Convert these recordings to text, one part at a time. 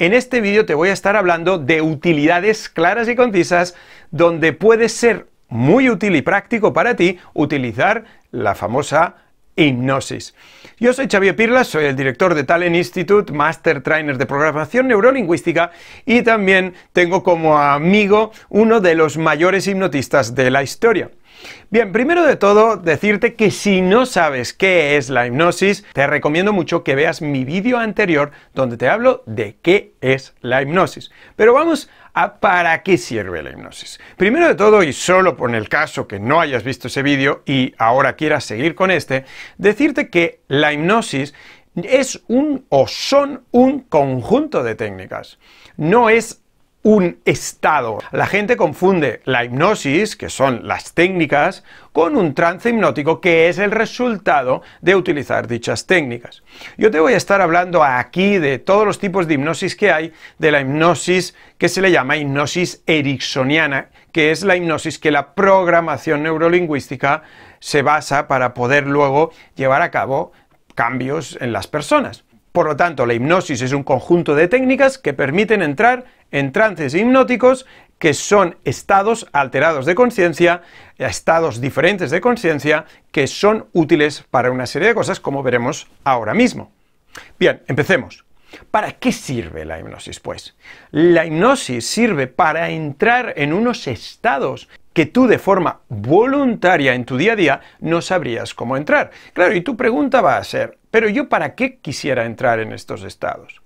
En este vídeo te voy a estar hablando de utilidades claras y concisas donde puede ser muy útil y práctico para ti utilizar la famosa hipnosis. Yo soy Xavier Pirlas, soy el director de Talent Institute, Master Trainer de Programación Neurolingüística y también tengo como amigo uno de los mayores hipnotistas de la historia. Bien, primero de todo, decirte que si no sabes qué es la hipnosis, te recomiendo mucho que veas mi vídeo anterior donde te hablo de qué es la hipnosis. Pero vamos a para qué sirve la hipnosis. Primero de todo, y solo por el caso que no hayas visto ese vídeo y ahora quieras seguir con este, decirte que la hipnosis es un o son un conjunto de técnicas. No es un estado. La gente confunde la hipnosis, que son las técnicas, con un trance hipnótico, que es el resultado de utilizar dichas técnicas. Yo te voy a estar hablando aquí de todos los tipos de hipnosis que hay, de la hipnosis que se le llama hipnosis ericksoniana, que es la hipnosis que la programación neurolingüística se basa para poder luego llevar a cabo cambios en las personas. Por lo tanto, la hipnosis es un conjunto de técnicas que permiten entrar en trances hipnóticos que son estados alterados de conciencia, estados diferentes de conciencia, que son útiles para una serie de cosas, como veremos ahora mismo. Bien, empecemos. ¿Para qué sirve la hipnosis? Pues la hipnosis sirve para entrar en unos estados que tú de forma voluntaria en tu día a día no sabrías cómo entrar. Claro, y tu pregunta va a ser, pero yo para qué quisiera entrar en estos estados?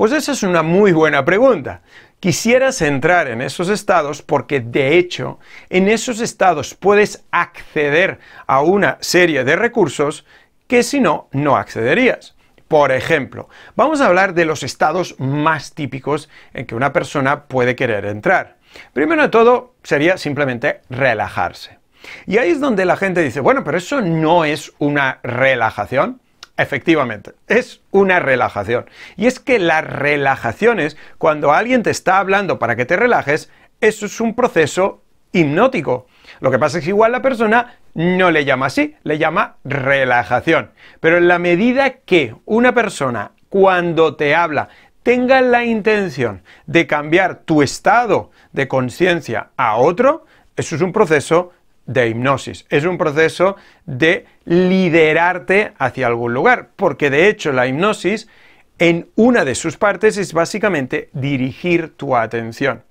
Pues esa es una muy buena pregunta. Quisieras entrar en esos estados porque de hecho en esos estados puedes acceder a una serie de recursos que si no, no accederías. Por ejemplo, vamos a hablar de los estados más típicos en que una persona puede querer entrar. Primero de todo sería simplemente relajarse. Y ahí es donde la gente dice, bueno, pero eso no es una relajación. Efectivamente, es una relajación. Y es que las relajaciones, cuando alguien te está hablando para que te relajes, eso es un proceso hipnótico. Lo que pasa es que igual la persona no le llama así, le llama relajación. Pero en la medida que una persona, cuando te habla, tenga la intención de cambiar tu estado de conciencia a otro, eso es un proceso de hipnosis. Es un proceso de liderarte hacia algún lugar, porque de hecho la hipnosis en una de sus partes es básicamente dirigir tu atención.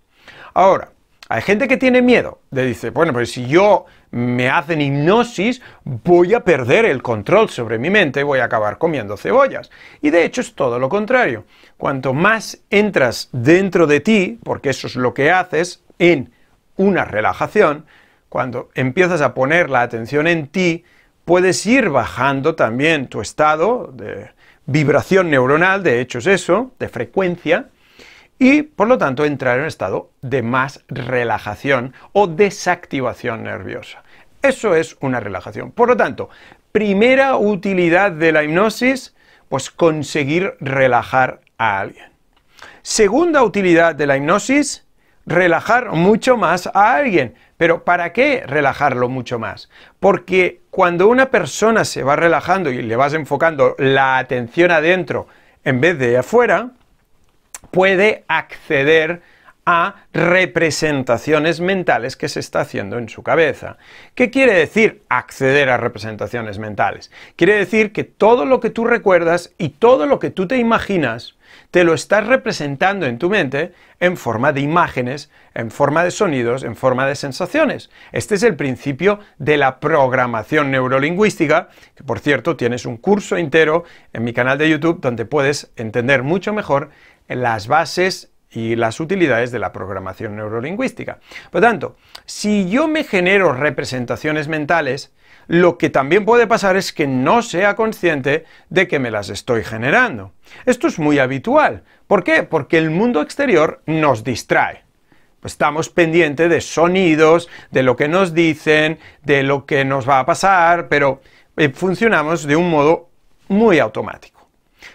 Ahora, hay gente que tiene miedo, de dice, bueno, pues si yo me hacen hipnosis, voy a perder el control sobre mi mente, voy a acabar comiendo cebollas. Y de hecho es todo lo contrario. Cuanto más entras dentro de ti, porque eso es lo que haces en una relajación, cuando empiezas a poner la atención en ti, puedes ir bajando también tu estado de vibración neuronal, de hecho es eso, de frecuencia, y por lo tanto entrar en un estado de más relajación o desactivación nerviosa. Eso es una relajación. Por lo tanto, primera utilidad de la hipnosis, pues conseguir relajar a alguien. Segunda utilidad de la hipnosis, relajar mucho más a alguien. Pero ¿para qué relajarlo mucho más? Porque cuando una persona se va relajando y le vas enfocando la atención adentro en vez de afuera, puede acceder a representaciones mentales que se está haciendo en su cabeza. ¿Qué quiere decir acceder a representaciones mentales? Quiere decir que todo lo que tú recuerdas y todo lo que tú te imaginas te lo estás representando en tu mente en forma de imágenes, en forma de sonidos, en forma de sensaciones. Este es el principio de la programación neurolingüística, que por cierto tienes un curso entero en mi canal de YouTube donde puedes entender mucho mejor las bases y las utilidades de la programación neurolingüística. Por tanto, si yo me genero representaciones mentales, lo que también puede pasar es que no sea consciente de que me las estoy generando. Esto es muy habitual. ¿Por qué? Porque el mundo exterior nos distrae. Estamos pendientes de sonidos, de lo que nos dicen, de lo que nos va a pasar, pero eh, funcionamos de un modo muy automático.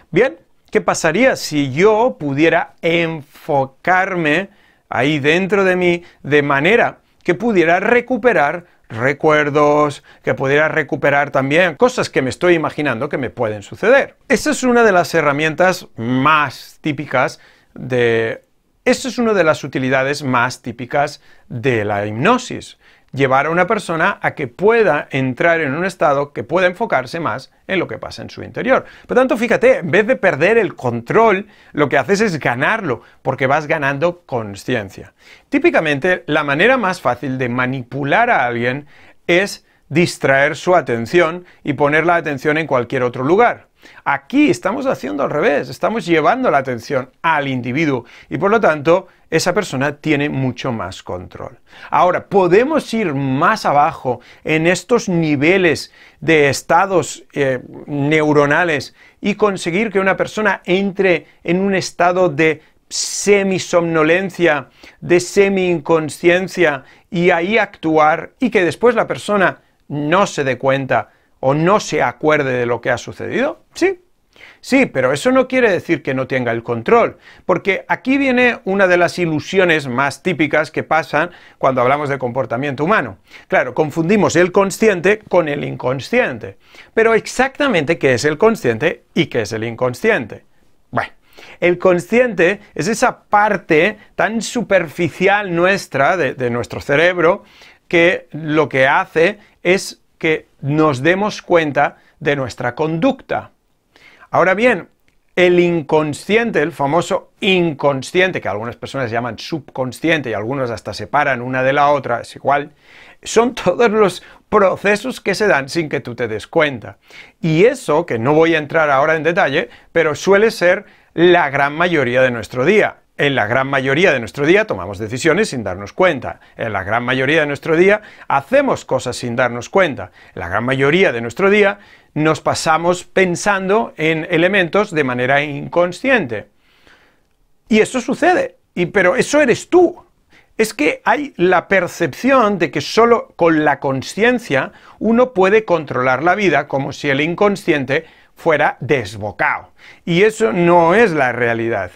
Bien, ¿qué pasaría si yo pudiera enfocarme ahí dentro de mí de manera que pudiera recuperar recuerdos, que pudiera recuperar también cosas que me estoy imaginando que me pueden suceder. Esa es una de las herramientas más típicas de... Esa es una de las utilidades más típicas de la hipnosis llevar a una persona a que pueda entrar en un estado que pueda enfocarse más en lo que pasa en su interior. Por tanto, fíjate, en vez de perder el control, lo que haces es ganarlo, porque vas ganando conciencia. Típicamente, la manera más fácil de manipular a alguien es distraer su atención y poner la atención en cualquier otro lugar. Aquí estamos haciendo al revés, estamos llevando la atención al individuo y por lo tanto esa persona tiene mucho más control. Ahora, podemos ir más abajo en estos niveles de estados eh, neuronales y conseguir que una persona entre en un estado de semisomnolencia, de semi-inconsciencia y ahí actuar y que después la persona no se dé cuenta o no se acuerde de lo que ha sucedido? Sí, Sí, pero eso no quiere decir que no tenga el control, porque aquí viene una de las ilusiones más típicas que pasan cuando hablamos de comportamiento humano. Claro, confundimos el consciente con el inconsciente, pero exactamente qué es el consciente y qué es el inconsciente. Bueno, el consciente es esa parte tan superficial nuestra de, de nuestro cerebro que lo que hace es que nos demos cuenta de nuestra conducta. Ahora bien, el inconsciente, el famoso inconsciente, que algunas personas llaman subconsciente y algunos hasta separan una de la otra, es igual, son todos los procesos que se dan sin que tú te des cuenta. Y eso, que no voy a entrar ahora en detalle, pero suele ser la gran mayoría de nuestro día. En la gran mayoría de nuestro día tomamos decisiones sin darnos cuenta. En la gran mayoría de nuestro día hacemos cosas sin darnos cuenta. la gran mayoría de nuestro día nos pasamos pensando en elementos de manera inconsciente. Y eso sucede. pero eso eres tú. Es que hay la percepción de que solo con la conciencia uno puede controlar la vida como si el inconsciente fuera desbocado. Y eso no es la realidad.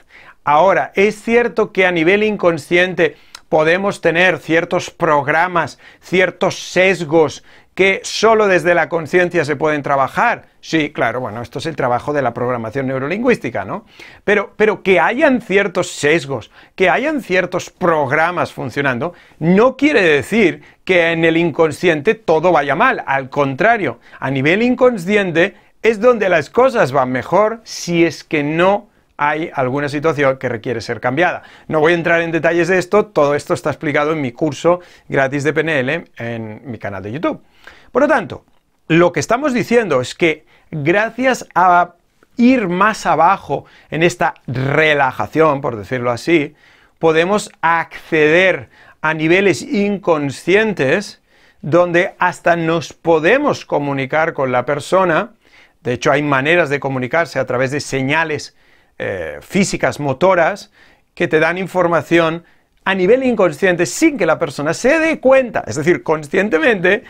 Ahora, es cierto que a nivel inconsciente podemos tener ciertos programas, ciertos sesgos que solo desde la conciencia se pueden trabajar. Sí, claro, bueno, esto es el trabajo de la programación neurolingüística, ¿no? Pero, pero que hayan ciertos sesgos, que hayan ciertos programas funcionando, no quiere decir que en el inconsciente todo vaya mal. Al contrario, a nivel inconsciente es donde las cosas van mejor si es que no hay alguna situación que requiere ser cambiada. No voy a entrar en detalles de esto, todo esto está explicado en mi curso gratis de PNL en mi canal de YouTube. Por lo tanto, lo que estamos diciendo es que gracias a ir más abajo en esta relajación, por decirlo así, podemos acceder a niveles inconscientes donde hasta nos podemos comunicar con la persona. De hecho, hay maneras de comunicarse a través de señales eh, físicas, motoras, que te dan información a nivel inconsciente sin que la persona se dé cuenta, es decir, conscientemente,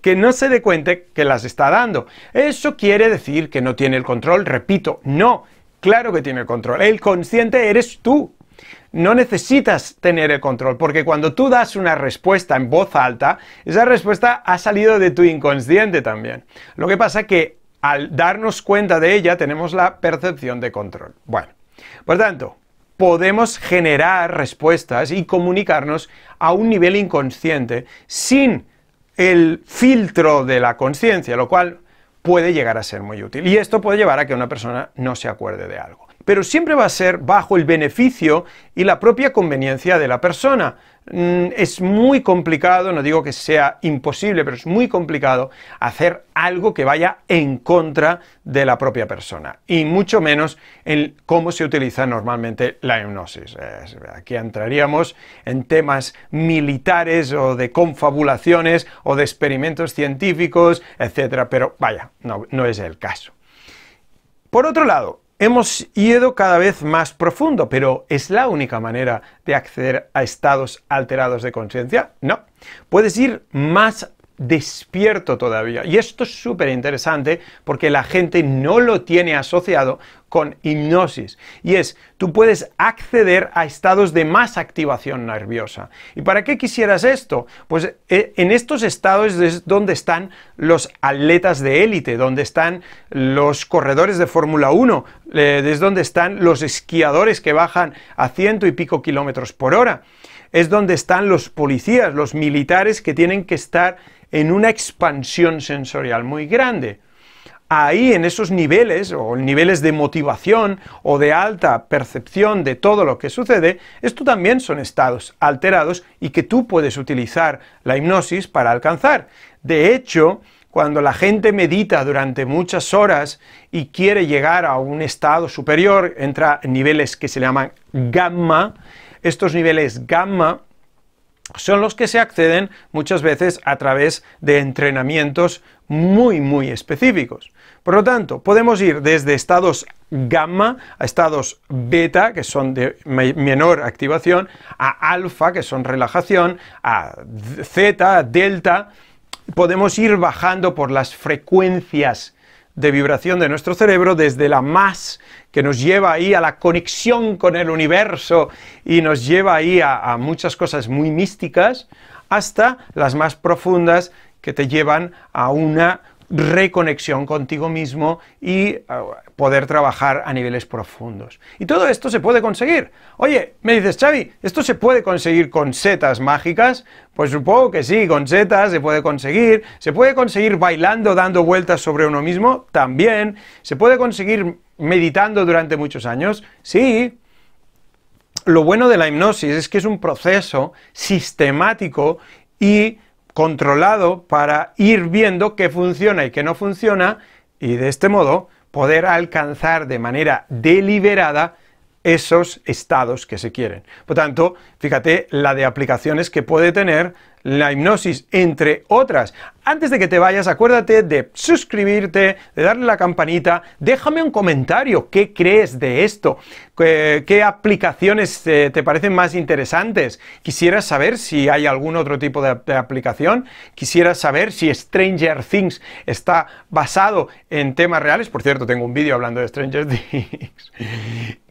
que no se dé cuenta que las está dando. Eso quiere decir que no tiene el control, repito, no, claro que tiene el control, el consciente eres tú. No necesitas tener el control, porque cuando tú das una respuesta en voz alta, esa respuesta ha salido de tu inconsciente también. Lo que pasa que al darnos cuenta de ella tenemos la percepción de control. Bueno, por tanto, podemos generar respuestas y comunicarnos a un nivel inconsciente sin el filtro de la conciencia, lo cual puede llegar a ser muy útil. Y esto puede llevar a que una persona no se acuerde de algo pero siempre va a ser bajo el beneficio y la propia conveniencia de la persona. Mm, es muy complicado, no digo que sea imposible, pero es muy complicado hacer algo que vaya en contra de la propia persona, y mucho menos en cómo se utiliza normalmente la hipnosis. Aquí entraríamos en temas militares o de confabulaciones o de experimentos científicos, etcétera, pero vaya, no, no es el caso. Por otro lado, Hemos ido cada vez más profundo, pero ¿es la única manera de acceder a estados alterados de conciencia? No. Puedes ir más despierto todavía. Y esto es súper interesante porque la gente no lo tiene asociado con hipnosis. Y es, tú puedes acceder a estados de más activación nerviosa. ¿Y para qué quisieras esto? Pues eh, en estos estados es donde están los atletas de élite, donde están los corredores de Fórmula 1, eh, es donde están los esquiadores que bajan a ciento y pico kilómetros por hora. Es donde están los policías, los militares que tienen que estar en una expansión sensorial muy grande ahí en esos niveles o niveles de motivación o de alta percepción de todo lo que sucede, esto también son estados alterados y que tú puedes utilizar la hipnosis para alcanzar. De hecho, cuando la gente medita durante muchas horas y quiere llegar a un estado superior, entra en niveles que se llaman gamma. Estos niveles gamma son los que se acceden muchas veces a través de entrenamientos muy, muy específicos. Por lo tanto, podemos ir desde estados gamma a estados beta, que son de menor activación, a alfa, que son relajación, a zeta, delta. Podemos ir bajando por las frecuencias de vibración de nuestro cerebro, desde la más que nos lleva ahí a la conexión con el universo y nos lleva ahí a, muchas cosas muy místicas, hasta las más profundas que te llevan a una reconexión contigo mismo y eh, poder trabajar a niveles profundos. Y todo esto se puede conseguir. Oye, me dices, Xavi, ¿esto se puede conseguir con setas mágicas? Pues supongo que sí, con setas se puede conseguir. ¿Se puede conseguir bailando, dando vueltas sobre uno mismo? También. ¿Se puede conseguir meditando durante muchos años? Sí, lo bueno de la hipnosis es que es un proceso sistemático y controlado para ir viendo qué funciona y qué no funciona y de este modo poder alcanzar de manera deliberada esos estados que se quieren. Por tanto, fíjate la de aplicaciones que puede tener la hipnosis, entre otras. Antes de que te vayas, acuérdate de suscribirte, de darle la campanita, déjame un comentario, ¿qué crees de esto? ¿Qué, aplicaciones eh, te, parecen más interesantes? Quisiera saber si hay algún otro tipo de, de aplicación, quisiera saber si Stranger Things está basado en temas reales, por cierto, tengo un vídeo hablando de Stranger Things,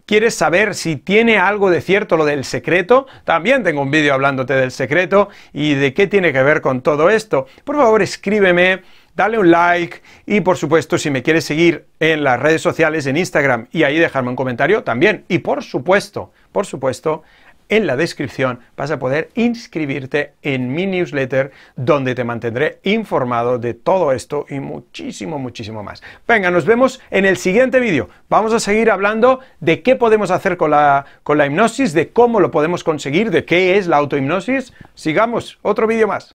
quieres saber si tiene algo de cierto lo del secreto, también tengo un vídeo hablándote del secreto y de qué tiene que ver con todo esto. Por favor, escríbeme, dale un like y por supuesto, si me quieres seguir en las redes sociales, en Instagram y ahí dejarme un comentario también. Y por supuesto, por supuesto, en la descripción vas a poder inscribirte en mi newsletter donde te mantendré informado de todo esto y muchísimo, muchísimo más. Venga, nos vemos en el siguiente vídeo. Vamos a seguir hablando de qué podemos hacer con la, hipnosis, de cómo lo podemos conseguir, de qué es la autohipnosis. Sigamos, otro vídeo más.